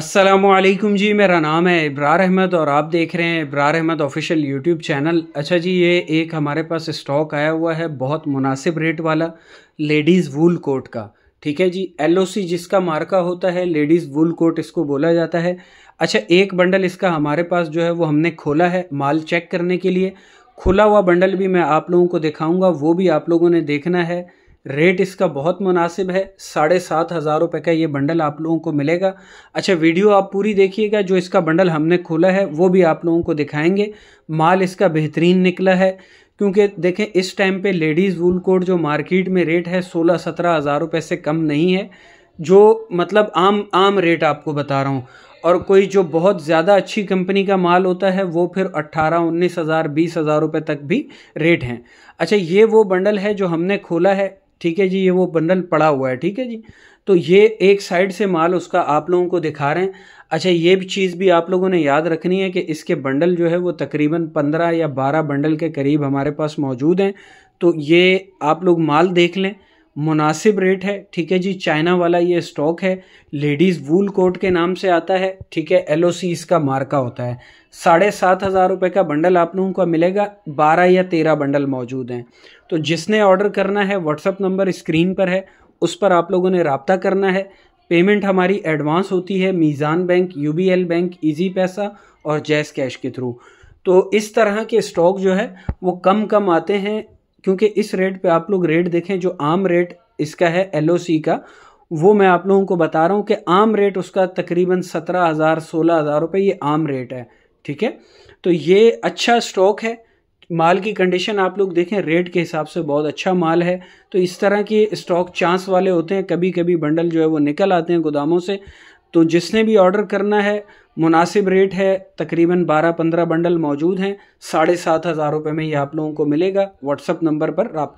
असलकुम जी मेरा नाम है इब्रार अहमद और आप देख रहे हैं Ibrar Ahmed official YouTube channel अच्छा जी ये एक हमारे पास स्टॉक आया हुआ है बहुत मुनासिब रेट वाला लेडीज़ वूल कोट का ठीक है जी एल जिसका मार्का होता है लेडीज़ वूल कोट इसको बोला जाता है अच्छा एक बंडल इसका हमारे पास जो है वो हमने खोला है माल चेक करने के लिए खुला हुआ बंडल भी मैं आप लोगों को दिखाऊँगा वो भी आप लोगों ने देखना है रेट इसका बहुत मुनासिब है साढ़े सात हज़ार रुपये का ये बंडल आप लोगों को मिलेगा अच्छा वीडियो आप पूरी देखिएगा जो इसका बंडल हमने खोला है वो भी आप लोगों को दिखाएंगे माल इसका बेहतरीन निकला है क्योंकि देखें इस टाइम पे लेडीज़ वूल कोट जो मार्केट में रेट है सोलह सत्रह हज़ार रुपये से कम नहीं है जो मतलब आम आम रेट आपको बता रहा हूँ और कोई जो बहुत ज़्यादा अच्छी कंपनी का माल होता है वो फिर अट्ठारह उन्नीस हज़ार बीस हज़ार रुपये तक भी रेट हैं अच्छा ये वो बंडल है जो हमने खोला है ठीक है जी ये वो बंडल पड़ा हुआ है ठीक है जी तो ये एक साइड से माल उसका आप लोगों को दिखा रहे हैं अच्छा ये भी चीज़ भी आप लोगों ने याद रखनी है कि इसके बंडल जो है वो तकरीबन पंद्रह या बारह बंडल के करीब हमारे पास मौजूद हैं तो ये आप लोग माल देख लें मुनासिब रेट है ठीक है जी चाइना वाला ये स्टॉक है लेडीज़ वूल कोट के नाम से आता है ठीक है एल इसका मार्का होता है साढ़े सात हज़ार रुपये का बंडल आप लोगों को मिलेगा बारह या तेरह बंडल मौजूद हैं तो जिसने ऑर्डर करना है व्हाट्सअप नंबर स्क्रीन पर है उस पर आप लोगों ने रबता करना है पेमेंट हमारी एडवांस होती है Meezan bank U bank Easypaisa और जैस कैश के थ्रू तो इस तरह के स्टॉक जो है वो कम कम आते हैं क्योंकि इस रेट पे आप लोग रेट देखें जो आम रेट इसका है एल का वो मैं आप लोगों को बता रहा हूँ कि आम रेट उसका तकरीबन सत्रह हज़ार सोलह हज़ार रुपये ये आम रेट है ठीक है तो ये अच्छा स्टॉक है माल की कंडीशन आप लोग देखें रेट के हिसाब से बहुत अच्छा माल है तो इस तरह के स्टॉक चांस वाले होते हैं कभी कभी बंडल जो है वो निकल आते हैं गोदामों से तो जिसने भी ऑर्डर करना है मुनासिब रेट है तकरीबन 12-15 बंडल मौजूद हैं साढ़े सात हज़ार रुपये में ये आप लोगों को मिलेगा व्हाट्सअप नंबर पर रबता